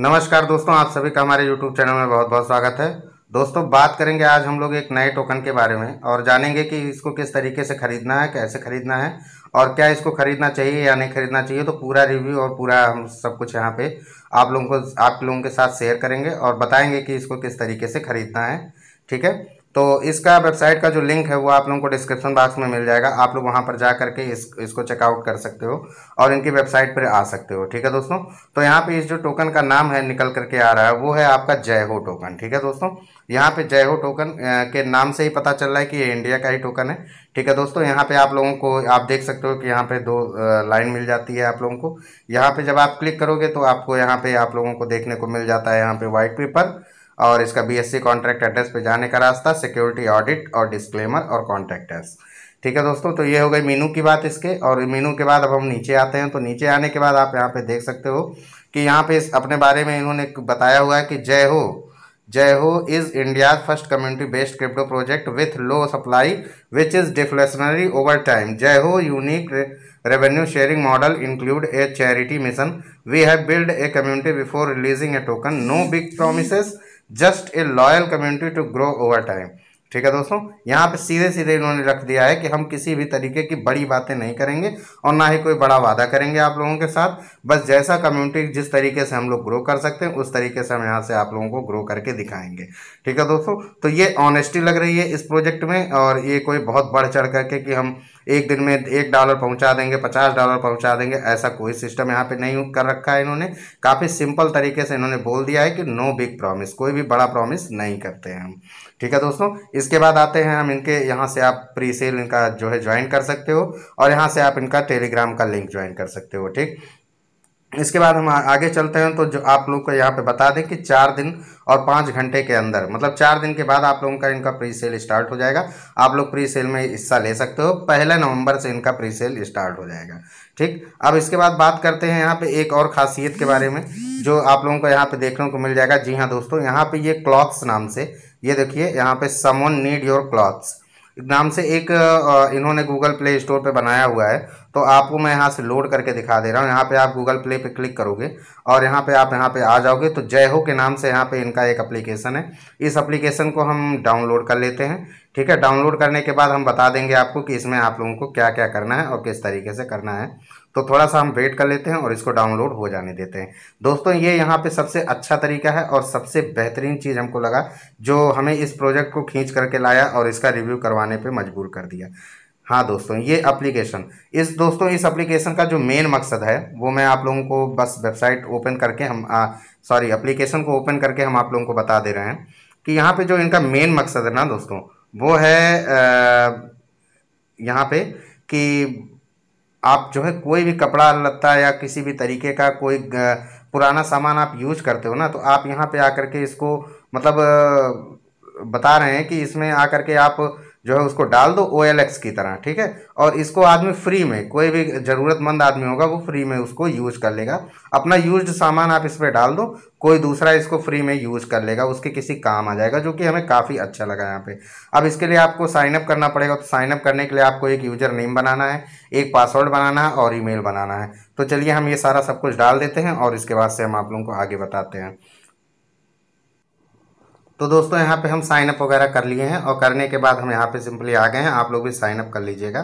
नमस्कार दोस्तों आप सभी का हमारे YouTube चैनल में बहुत बहुत स्वागत है दोस्तों बात करेंगे आज हम लोग एक नए टोकन के बारे में और जानेंगे कि इसको किस तरीके से खरीदना है कैसे खरीदना है और क्या इसको खरीदना चाहिए या नहीं खरीदना चाहिए तो पूरा रिव्यू और पूरा हम सब कुछ यहाँ पे आप लोगों को आप लोगों के साथ शेयर करेंगे और बताएंगे कि इसको किस तरीके से खरीदना है ठीक है तो इसका वेबसाइट का जो लिंक है वो आप लोगों को डिस्क्रिप्शन बॉक्स में मिल जाएगा आप लोग वहाँ पर जा करके इस इसको चेकआउट कर सकते हो और इनकी वेबसाइट पर आ सकते हो ठीक है दोस्तों तो यहाँ पे इस जो टोकन का नाम है निकल करके आ रहा है वो है आपका जय हो टोकन ठीक है दोस्तों यहाँ पे जय हो टोकन के नाम से ही पता चल रहा है कि ये इंडिया का ही टोकन है ठीक है दोस्तों यहाँ पे आप लोगों को आप देख सकते हो कि यहाँ पे दो लाइन मिल जाती है आप लोगों को यहाँ पे जब आप क्लिक करोगे तो आपको यहाँ पे आप लोगों को देखने को मिल जाता है यहाँ पे वाइट पेपर और इसका बीएससी कॉन्ट्रैक्ट एड्रेस पे जाने का रास्ता सिक्योरिटी ऑडिट और डिस्क्लेमर और कॉन्ट्रैक्टर्स ठीक है दोस्तों तो ये हो गई मीनू की बात इसके और मीनू के बाद अब हम नीचे आते हैं तो नीचे आने के बाद आप यहाँ पे देख सकते हो कि यहाँ पे इस अपने बारे में इन्होंने बताया हुआ है कि जय Ho Jai Ho is India first community based crypto project with low supply which is deflationary over time Jai Ho unique revenue sharing model include a charity mission we have build a community before releasing a token no big promises just a loyal community to grow over time ठीक है दोस्तों यहाँ पे सीधे सीधे इन्होंने रख दिया है कि हम किसी भी तरीके की बड़ी बातें नहीं करेंगे और ना ही कोई बड़ा वादा करेंगे आप लोगों के साथ बस जैसा कम्युनिटी जिस तरीके से हम लोग ग्रो कर सकते हैं उस तरीके से हम यहाँ से आप लोगों को ग्रो करके दिखाएंगे ठीक है दोस्तों तो ये ऑनेस्टी लग रही है इस प्रोजेक्ट में और ये कोई बहुत बढ़ चढ़ करके कि हम एक दिन में एक डॉलर पहुंचा देंगे पचास डॉलर पहुंचा देंगे ऐसा कोई सिस्टम यहाँ पे नहीं कर रखा है इन्होंने काफ़ी सिंपल तरीके से इन्होंने बोल दिया है कि नो बिग प्रॉमिस कोई भी बड़ा प्रॉमिस नहीं करते हैं हम ठीक है दोस्तों इसके बाद आते हैं हम इनके यहाँ से आप प्री सेल इनका जो है ज्वाइन कर सकते हो और यहाँ से आप इनका टेलीग्राम का लिंक ज्वाइन कर सकते हो ठीक इसके बाद हम आगे चलते हैं तो जो आप लोग को यहाँ पे बता दें कि चार दिन और पाँच घंटे के अंदर मतलब चार दिन के बाद आप लोगों का इनका प्री सेल स्टार्ट हो जाएगा आप लोग प्री सेल में हिस्सा ले सकते हो पहले नवंबर से इनका प्री सेल स्टार्ट हो जाएगा ठीक अब इसके बाद बात करते हैं यहाँ पे एक और खासियत के बारे में जो आप लोगों को यहाँ पर देखने को मिल जाएगा जी हाँ दोस्तों यहाँ पर ये क्लॉथ्स नाम से ये देखिए यहाँ पर समोन नीड योर क्लॉथ्स नाम से एक इन्होंने गूगल प्ले स्टोर पर बनाया हुआ है तो आपको मैं यहाँ से लोड करके दिखा दे रहा हूँ यहाँ पे आप गूगल प्ले पे क्लिक करोगे और यहाँ पे आप यहाँ पे आ जाओगे तो जय हो के नाम से यहाँ पे इनका एक एप्लीकेशन है इस एप्लीकेशन को हम डाउनलोड कर लेते हैं ठीक है डाउनलोड करने के बाद हम बता देंगे आपको कि इसमें आप लोगों को क्या क्या करना है और किस तरीके से करना है तो थोड़ा सा हम वेट कर लेते हैं और इसको डाउनलोड हो जाने देते हैं दोस्तों ये यहाँ पे सबसे अच्छा तरीका है और सबसे बेहतरीन चीज़ हमको लगा जो हमें इस प्रोजेक्ट को खींच करके लाया और इसका रिव्यू करवाने पे मजबूर कर दिया हाँ दोस्तों ये एप्लीकेशन इस दोस्तों इस एप्लीकेशन का जो मेन मकसद है वो मैं आप लोगों को बस वेबसाइट ओपन करके हम सॉरी एप्लीकेशन को ओपन करके हम आप लोगों को बता दे रहे हैं कि यहाँ पे जो इनका मेन मकसद है ना दोस्तों वो है यहाँ पे कि आप जो है कोई भी कपड़ा लत्ता या किसी भी तरीके का कोई पुराना सामान आप यूज करते हो ना तो आप यहाँ पर आ के इसको मतलब बता रहे हैं कि इसमें आ के आप जो है उसको डाल दो ओ की तरह ठीक है और इसको आदमी फ्री में कोई भी ज़रूरतमंद आदमी होगा वो फ्री में उसको यूज़ कर लेगा अपना यूज्ड सामान आप इस पर डाल दो कोई दूसरा इसको फ्री में यूज़ कर लेगा उसके किसी काम आ जाएगा जो कि हमें काफ़ी अच्छा लगा यहाँ पे अब इसके लिए आपको साइनअप करना पड़ेगा तो साइनअप करने के लिए आपको एक यूज़र नेम बनाना है एक पासवर्ड बनाना है और ई बनाना है तो चलिए हम ये सारा सब कुछ डाल देते हैं और इसके बाद से हम आप लोगों को आगे बताते हैं तो दोस्तों यहाँ पे हम साइन अप वगैरह कर लिए हैं और करने के बाद हम यहाँ पे सिंपली आ गए हैं आप लोग भी साइन अप कर लीजिएगा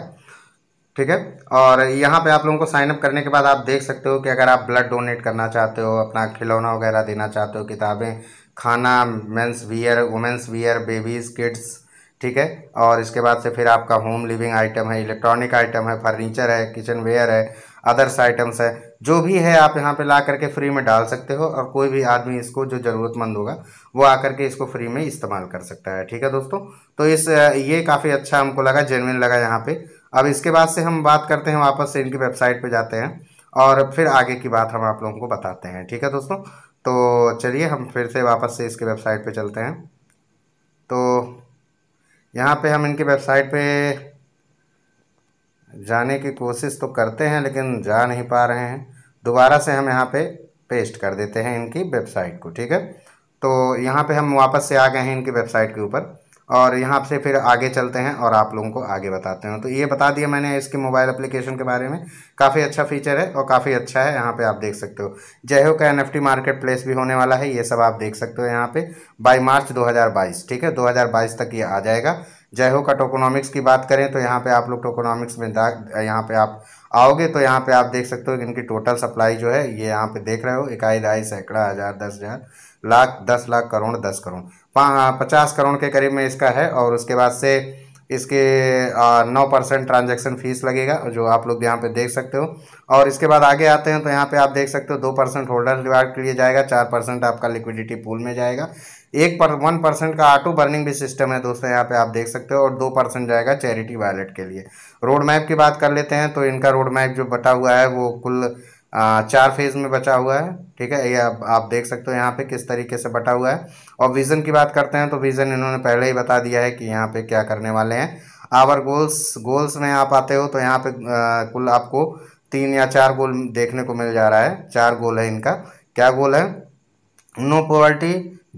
ठीक है और यहाँ पे आप लोगों को साइन अप करने के बाद आप देख सकते हो कि अगर आप ब्लड डोनेट करना चाहते हो अपना खिलौना वगैरह देना चाहते हो किताबें खाना men's wear women's wear babies kids ठीक है और इसके बाद से फिर आपका होम लिविंग आइटम है इलेक्ट्रॉनिक आइटम है फर्नीचर है किचन वेयर है अदर्स आइटम्स है जो भी है आप यहाँ पे ला करके फ्री में डाल सकते हो और कोई भी आदमी इसको जो ज़रूरतमंद होगा वो आकर के इसको फ्री में इस्तेमाल कर सकता है ठीक है दोस्तों तो इस ये काफ़ी अच्छा हमको लगा जेनविन लगा यहाँ पर अब इसके बाद से हम बात करते हैं वापस से इनकी वेबसाइट पर जाते हैं और फिर आगे की बात हम आप लोगों को बताते हैं ठीक है दोस्तों तो चलिए हम फिर से वापस से इसके वेबसाइट पर चलते हैं तो यहाँ पे हम इनकी वेबसाइट पे जाने की कोशिश तो करते हैं लेकिन जा नहीं पा रहे हैं दोबारा से हम यहाँ पे पेस्ट कर देते हैं इनकी वेबसाइट को ठीक है तो यहाँ पे हम वापस से आ गए हैं इनकी वेबसाइट के ऊपर और यहाँ से फिर आगे चलते हैं और आप लोगों को आगे बताते हैं तो ये बता दिया मैंने इसके मोबाइल एप्लीकेशन के बारे में काफ़ी अच्छा फीचर है और काफ़ी अच्छा है यहाँ पे आप देख सकते हो जयहो का एन मार्केट प्लेस भी होने वाला है ये सब आप देख सकते हो यहाँ पे बाई मार्च 2022 ठीक है 2022 तक ये आ जाएगा जयहो का टोकोनॉमिक्स की बात करें तो यहाँ पर आप लोग टोकोनॉमिक्स में यहाँ पर आप आओगे तो यहाँ पर आप देख सकते हो कि इनकी टोटल सप्लाई जो है ये यहाँ पर देख रहे हो इकाई ढाई सैकड़ा हज़ार दस हज़ार लाख दस लाख करोड़ दस करोड़ पचास करोड़ के करीब में इसका है और उसके बाद से इसके नौ परसेंट ट्रांजेक्शन फीस लगेगा जो आप लोग यहाँ पे देख सकते हो और इसके बाद आगे आते हैं तो यहाँ पे आप देख सकते हो दो परसेंट होल्डर रिवार्ड के लिए जाएगा चार परसेंट आपका लिक्विडिटी पूल में जाएगा एक पर वन परसेंट का ऑटो बर्निंग भी सिस्टम है दोस्तों यहाँ पे आप देख सकते हो और दो परसेंट जाएगा चैरिटी वैलेट के लिए रोड मैप की बात कर लेते हैं तो इनका रोड मैप जो बटा हुआ है वो कुल चार फेज़ में बचा हुआ है ठीक है ये आप, आप देख सकते हो यहाँ पे किस तरीके से बटा हुआ है और विज़न की बात करते हैं तो विज़न इन्होंने पहले ही बता दिया है कि यहाँ पे क्या करने वाले हैं आवर गोल्स गोल्स में आप आते हो तो यहाँ पे कुल आपको तीन या चार गोल देखने को मिल जा रहा है चार गोल है इनका क्या गोल है no poverty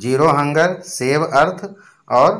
zero hunger save earth और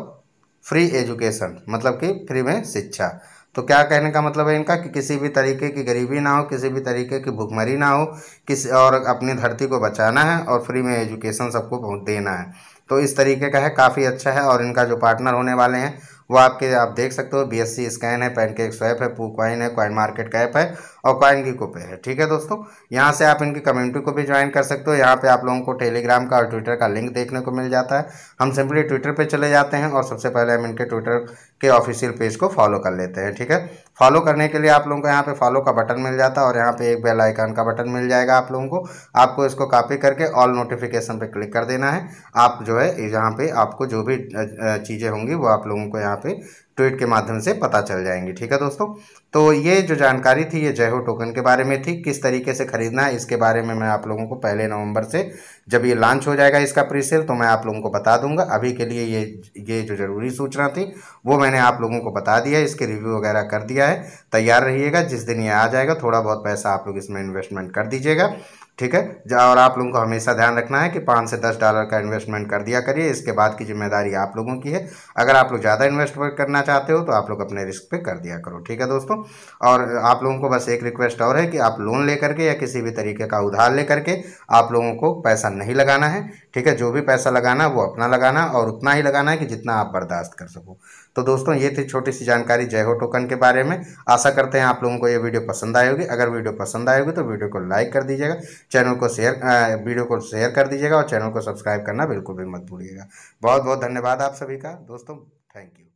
फ्री एजुकेशन मतलब कि फ्री में शिक्षा तो क्या कहने का मतलब है इनका कि किसी भी तरीके की गरीबी ना हो किसी भी तरीके की भुखमरी ना हो किस और अपनी धरती को बचाना है और फ्री में एजुकेशन सबको देना है तो इस तरीके का है काफ़ी अच्छा है और इनका जो पार्टनर होने वाले हैं वो आपके आप देख सकते हो बीएससी स्कैन है पैनकेक स्वैप है पू क्वाइन है क्वाइन मार्केट कैप है और कॉइन की को पे है ठीक है दोस्तों यहाँ से आप इनकी कम्युनिटी को भी ज्वाइन कर सकते हो यहाँ पे आप लोगों को टेलीग्राम का और ट्विटर का लिंक देखने को मिल जाता है हम सिंपली ट्विटर पे चले जाते हैं और सबसे पहले हम इनके ट्विटर के ऑफिशियल पेज को फॉलो कर लेते हैं ठीक है फॉलो करने के लिए आप लोगों को यहाँ पे फॉलो का बटन मिल जाता है और यहाँ पे एक बेल आइकन का बटन मिल जाएगा आप लोगों को आपको इसको कॉपी करके ऑल नोटिफिकेशन पे क्लिक कर देना है आप जो है यहाँ पे आपको जो भी चीज़ें होंगी वो आप लोगों को यहाँ पे ट्वीट के माध्यम से पता चल जाएंगी ठीक है दोस्तों तो ये जो जानकारी थी ये जयहो टोकन के बारे में थी किस तरीके से खरीदना है इसके बारे में मैं आप लोगों को पहले नवंबर से जब ये लॉन्च हो जाएगा इसका प्रीसेल तो मैं आप लोगों को बता दूंगा अभी के लिए ये ये जो ज़रूरी सूचना थी वो मैंने आप लोगों को बता दिया इसके रिव्यू वगैरह कर दिया है तैयार रहिएगा जिस दिन ये आ जाएगा थोड़ा बहुत पैसा आप लोग इसमें इन्वेस्टमेंट कर दीजिएगा ठीक है और आप लोगों को हमेशा ध्यान रखना है कि पाँच से दस डॉलर का इन्वेस्टमेंट कर दिया करिए इसके बाद की जिम्मेदारी आप लोगों की है अगर आप लोग ज़्यादा इन्वेस्टमेंट करना चाहते हो तो आप लोग अपने रिस्क पे कर दिया करो ठीक है दोस्तों और आप लोगों को बस एक रिक्वेस्ट और है कि आप लोन ले करके या किसी भी तरीके का उधार ले करके आप लोगों को पैसा नहीं लगाना है ठीक है जो भी पैसा लगाना वो अपना लगाना और उतना ही लगाना है कि जितना आप बर्दाश्त कर सको तो दोस्तों ये थी छोटी सी जानकारी जय हो टोकन के बारे में आशा करते हैं आप लोगों को ये वीडियो पसंद आएगी होगी अगर वीडियो पसंद आएगी होगी तो वीडियो को लाइक कर दीजिएगा चैनल को शेयर वीडियो को शेयर कर दीजिएगा और चैनल को सब्सक्राइब करना बिल्कुल भी मत भूलिएगा बहुत बहुत धन्यवाद आप सभी का दोस्तों थैंक यू